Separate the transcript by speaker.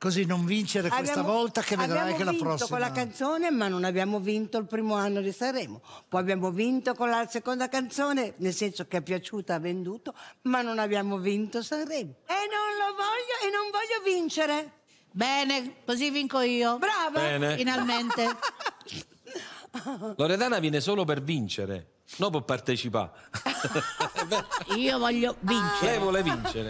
Speaker 1: Così non vincere questa volta che vedrai che la prossima... Abbiamo vinto con la
Speaker 2: canzone ma non abbiamo vinto il primo anno di Sanremo. Poi abbiamo vinto con la seconda canzone, nel senso che è piaciuta, ha venduto, ma non abbiamo vinto Sanremo. E non lo voglio e non voglio vincere. Bene, così vinco io. Brava! Bene. Finalmente.
Speaker 3: Loredana viene solo per vincere, non può partecipare.
Speaker 4: io voglio vincere. Lei vuole vincere.